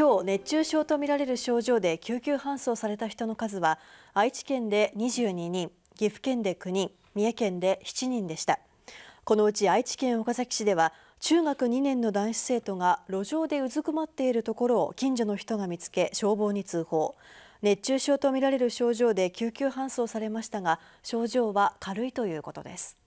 今日熱中症とみられる症状で救急搬送された人の数は愛知県で22人岐阜県で9人三重県で7人でしたこのうち愛知県岡崎市では中学2年の男子生徒が路上でうずくまっているところを近所の人が見つけ消防に通報熱中症とみられる症状で救急搬送されましたが症状は軽いということです